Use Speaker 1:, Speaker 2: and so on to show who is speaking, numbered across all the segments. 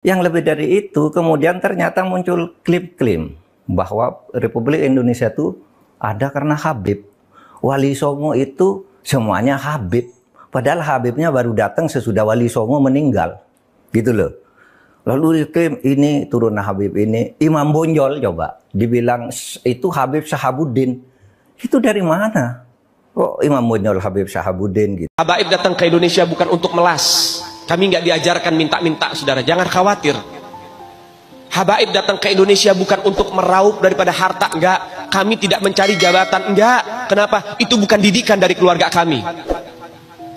Speaker 1: Yang lebih dari itu, kemudian ternyata muncul klip-klip bahwa Republik Indonesia itu ada karena Habib. Wali Songo itu semuanya Habib. Padahal Habibnya baru datang sesudah Wali Songo meninggal. Gitu loh. Lalu diklaim ini turun Habib ini. Imam Bonjol coba. Dibilang itu Habib Sahabuddin. Itu dari mana? Kok oh, Imam Bonjol Habib Sahabuddin
Speaker 2: gitu. Habib datang ke Indonesia bukan untuk melas kami nggak diajarkan minta-minta, saudara. Jangan khawatir. Habaib datang ke Indonesia bukan untuk meraup daripada harta, enggak. Kami tidak mencari jabatan, enggak. Kenapa? Itu bukan didikan dari keluarga kami.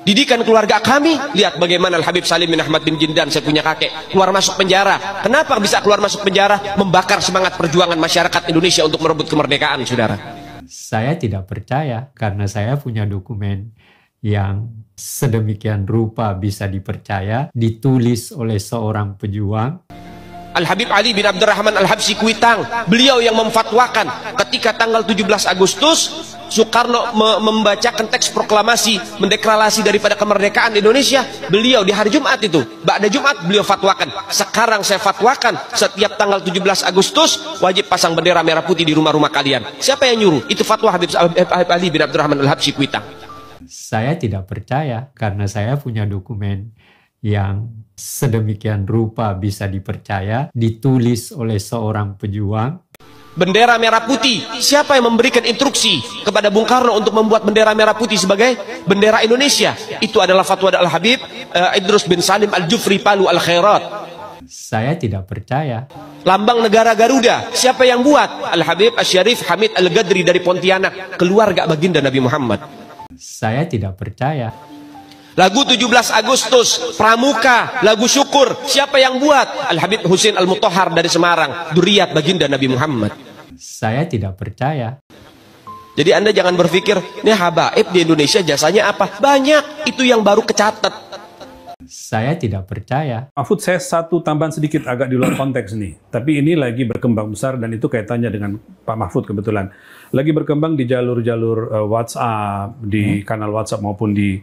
Speaker 2: Didikan keluarga kami, lihat bagaimana habib Salim bin Ahmad bin Jindan, saya punya kakek, keluar masuk penjara. Kenapa bisa keluar masuk penjara? Membakar semangat perjuangan masyarakat Indonesia untuk merebut kemerdekaan, saudara.
Speaker 3: Saya tidak percaya karena saya punya dokumen yang sedemikian rupa bisa dipercaya ditulis oleh seorang pejuang
Speaker 2: Al-Habib Ali bin Abdurrahman Al-Habsi Kuitang beliau yang memfatwakan ketika tanggal 17 Agustus Soekarno me membacakan teks proklamasi mendeklarasi daripada kemerdekaan Indonesia beliau di hari Jumat itu Ba'da Jumat beliau fatwakan sekarang saya fatwakan setiap tanggal 17 Agustus wajib pasang bendera merah putih di rumah-rumah kalian siapa yang nyuruh itu fatwa Habib Ali bin Abdurrahman Al-Habsi Kuitang
Speaker 3: saya tidak percaya karena saya punya dokumen yang sedemikian rupa bisa
Speaker 2: dipercaya,
Speaker 3: ditulis oleh
Speaker 2: seorang pejuang. Bendera merah putih, siapa yang memberikan instruksi kepada Bung Karno untuk membuat bendera merah putih sebagai bendera Indonesia? Itu adalah fatwa Al-Habib uh, eh, Idrus bin Salim Al-Jufri Palu Al-Khairat.
Speaker 3: Saya tidak
Speaker 2: percaya. Lambang negara Garuda, siapa yang buat? Al-Habib Asyarif Hamid Al-Gadri dari Pontianak, keluarga baginda Nabi Muhammad.
Speaker 3: Saya tidak percaya.
Speaker 2: Lagu 17 Agustus, Pramuka, lagu syukur. Siapa yang buat? Al-Habib Husin Al-Mutohar dari Semarang. Duriat baginda Nabi Muhammad.
Speaker 3: Saya tidak
Speaker 2: percaya. Jadi Anda jangan berpikir, ini habaib di Indonesia jasanya apa? Banyak, itu yang baru kecatat.
Speaker 4: Saya tidak percaya. Mahfud, saya satu tambahan sedikit agak di luar konteks nih. Tapi ini lagi berkembang besar dan itu kaitannya dengan Pak Mahfud kebetulan lagi berkembang di jalur-jalur uh, WhatsApp, di hmm. kanal WhatsApp maupun di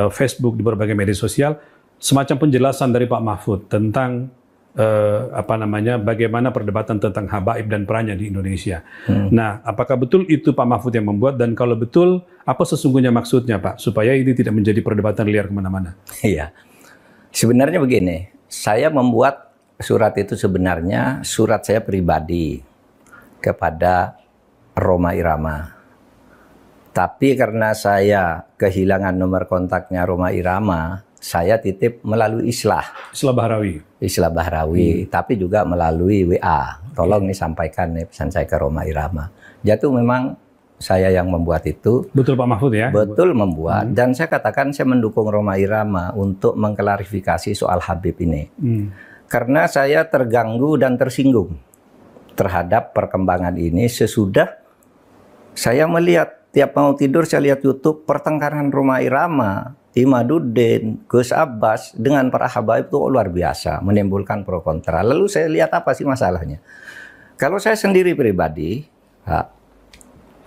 Speaker 4: uh, Facebook di berbagai media sosial semacam penjelasan dari Pak Mahfud tentang uh, apa namanya bagaimana perdebatan tentang habaib dan perannya di Indonesia. Hmm. Nah, apakah betul itu Pak Mahfud yang membuat dan kalau betul apa sesungguhnya maksudnya Pak supaya ini tidak menjadi perdebatan liar kemana-mana? Iya, sebenarnya begini, saya membuat
Speaker 1: surat itu sebenarnya surat saya pribadi kepada Roma Irama. Tapi karena saya kehilangan nomor kontaknya Roma Irama, saya titip melalui Islah. Islah Bahrawi. Islah Bahrawi, hmm. tapi juga melalui WA. Tolong okay. nih sampaikan nih pesan saya ke Roma Irama. Jatuh memang saya yang membuat itu. Betul Pak Mahfud ya? Betul membuat. Hmm. Dan saya katakan saya mendukung Roma Irama untuk mengklarifikasi soal Habib ini. Hmm. Karena saya terganggu dan tersinggung terhadap perkembangan ini sesudah saya melihat tiap mau tidur saya lihat YouTube pertengkaran rumah irama Imaduddin, Gus Abbas dengan para habaib itu luar biasa menimbulkan pro kontra. Lalu saya lihat apa sih masalahnya? Kalau saya sendiri pribadi,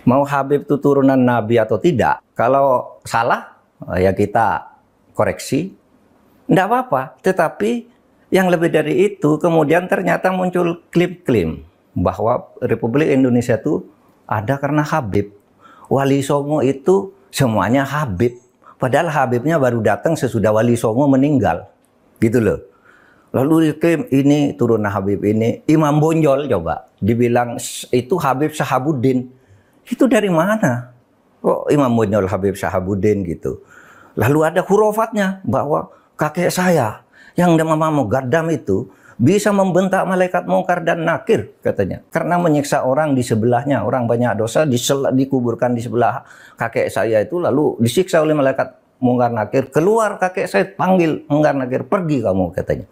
Speaker 1: mau Habib itu turunan Nabi atau tidak, kalau salah ya kita koreksi, tidak apa-apa. Tetapi yang lebih dari itu kemudian ternyata muncul klip-klip bahwa Republik Indonesia itu ada karena Habib. Wali Songo itu semuanya Habib. Padahal Habibnya baru datang sesudah Wali Songo meninggal. Gitu loh. Lalu diklaim ini turun Habib ini. Imam Bonjol coba. Dibilang itu Habib Sahabuddin. Itu dari mana? Kok oh, Imam Bonjol Habib Sahabuddin gitu. Lalu ada hurufatnya bahwa kakek saya yang Mamu Gardam itu bisa membentak malaikat mungkar dan nakir katanya karena menyiksa orang di sebelahnya orang banyak dosa disel, dikuburkan di sebelah kakek saya itu lalu disiksa oleh malaikat mungkar nakir keluar kakek saya panggil mungkar nakir pergi kamu katanya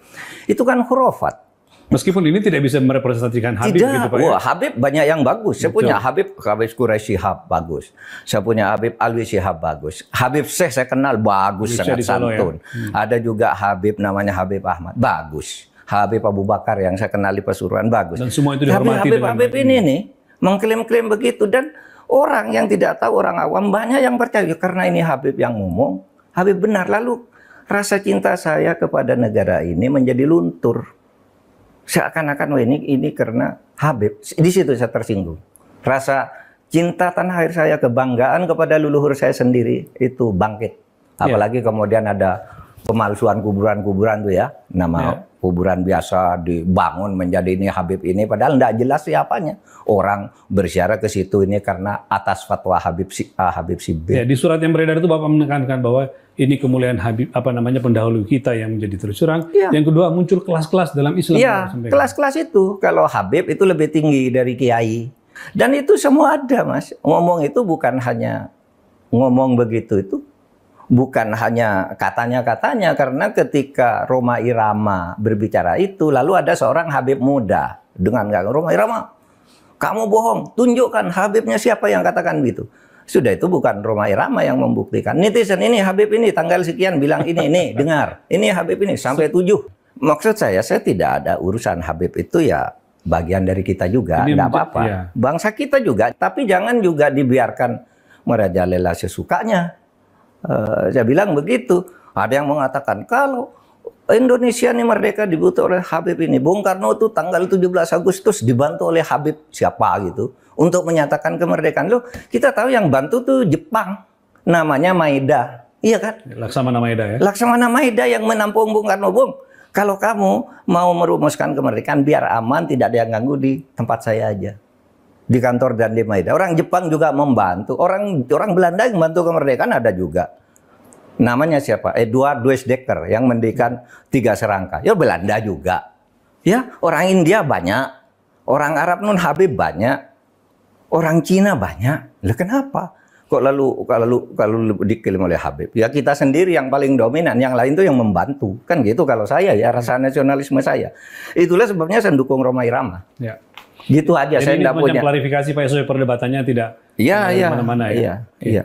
Speaker 1: itu kan khurafat
Speaker 4: Meskipun ini tidak bisa merepresentasikan Habib tidak. gitu Pak. Ya? Wah, Habib
Speaker 1: banyak yang bagus. Saya Betul. punya Habib Habib Quraisy Shihab bagus. Saya punya Habib Alwi Shihab bagus. Habib Syekh saya kenal bagus Bisa sangat ya? santun. Ya? Hmm. Ada juga Habib namanya Habib Ahmad bagus. Habib Abu Bakar yang saya kenal di Pasuruan bagus. Dan semua itu dihormati Habib, Habib, Habib ini nih mengklaim-klaim begitu dan orang yang tidak tahu orang awam banyak yang percaya ya, karena ini Habib yang ngomong, Habib benar. Lalu rasa cinta saya kepada negara ini menjadi luntur. Seakan-akan oh ini ini karena Habib. Di situ saya tersinggung. Rasa cinta tanah air saya, kebanggaan kepada leluhur saya sendiri itu bangkit. Iya. Apalagi yeah. kemudian ada pemalsuan kuburan-kuburan tuh ya nama yeah. kuburan biasa dibangun menjadi ini Habib ini padahal tidak jelas siapanya orang bersyarat ke situ ini karena atas fatwa Habib si A, Habib si B.
Speaker 4: Ya, di surat yang beredar itu Bapak menekankan bahwa ini kemuliaan Habib apa namanya pendahulu kita yang menjadi tercurang. Ya. Yang kedua muncul kelas-kelas dalam Islam. Iya
Speaker 1: kelas-kelas itu kalau Habib itu lebih tinggi dari Kiai dan itu semua ada mas ngomong itu bukan hanya ngomong begitu itu bukan hanya katanya-katanya karena ketika Roma Irama berbicara itu lalu ada seorang Habib muda dengan gak Roma Irama kamu bohong tunjukkan Habibnya siapa yang katakan begitu sudah itu bukan Roma Irama yang membuktikan netizen ini Habib ini tanggal sekian bilang ini ini dengar ini Habib ini sampai tujuh maksud saya saya tidak ada urusan Habib itu ya bagian dari kita juga tidak apa-apa ya. bangsa kita juga tapi jangan juga dibiarkan merajalela sesukanya saya eh, bilang begitu. Ada yang mengatakan kalau Indonesia ini merdeka dibutuh oleh Habib ini. Bung Karno itu tanggal 17 Agustus dibantu oleh Habib siapa gitu untuk menyatakan kemerdekaan. Loh, kita tahu yang bantu tuh Jepang. Namanya Maeda. Iya kan?
Speaker 4: Laksamana Maeda ya.
Speaker 1: Laksamana Maeda yang menampung Bung Karno, Bung. Kalau kamu mau merumuskan kemerdekaan biar aman, tidak ada yang ganggu di tempat saya aja di kantor dan di itu. Orang Jepang juga membantu, orang orang Belanda yang membantu kemerdekaan ada juga. Namanya siapa? Edward Dues Dekker yang mendirikan tiga serangka. Ya Belanda juga. Ya, orang India banyak, orang Arab nun Habib banyak, orang Cina banyak. Lah kenapa? kok lalu lalu kalau diklaim oleh Habib ya kita sendiri yang paling dominan yang lain tuh yang membantu kan gitu kalau saya ya rasa nasionalisme saya itulah
Speaker 4: sebabnya saya mendukung
Speaker 1: Roma Irama
Speaker 4: ya. gitu aja Jadi saya tidak punya klarifikasi Pak Yusuf perdebatannya tidak iya, iya. ya ya mana-mana ya. ya iya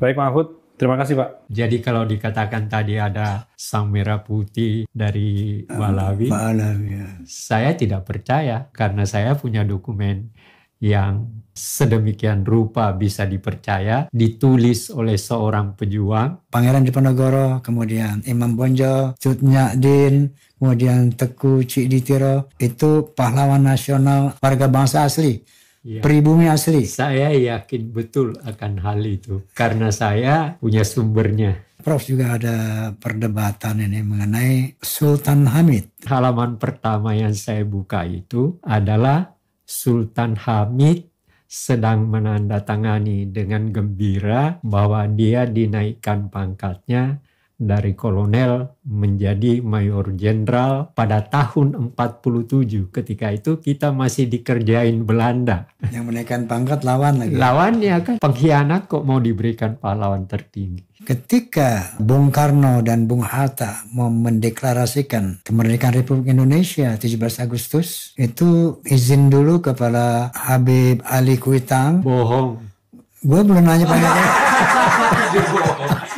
Speaker 4: baik Pak Mahfud Terima kasih Pak. Jadi kalau
Speaker 3: dikatakan tadi ada sang merah putih dari ah, Malawi, Malawi ya. saya tidak percaya karena saya punya dokumen yang sedemikian rupa bisa dipercaya ditulis oleh seorang pejuang Pangeran Diponegoro kemudian Imam Bonjol Cut Nyakdin kemudian Teku Cik Ditiro itu pahlawan nasional warga bangsa asli Ya. Pribumi asli. Saya yakin betul akan hal itu karena saya punya sumbernya. Prof juga ada perdebatan ini mengenai Sultan Hamid. Halaman pertama yang saya buka itu adalah Sultan Hamid sedang menandatangani dengan gembira bahwa dia dinaikkan pangkatnya dari kolonel menjadi mayor jenderal pada tahun 47 ketika itu kita masih dikerjain Belanda yang menaikkan pangkat lawan lagi lawannya kan pengkhianat kok mau diberikan pahlawan tertinggi ketika Bung Karno dan Bung Hatta mau mendeklarasikan kemerdekaan Republik Indonesia 17 Agustus itu izin dulu kepada Habib Ali Kuitang bohong gue belum nanya banyak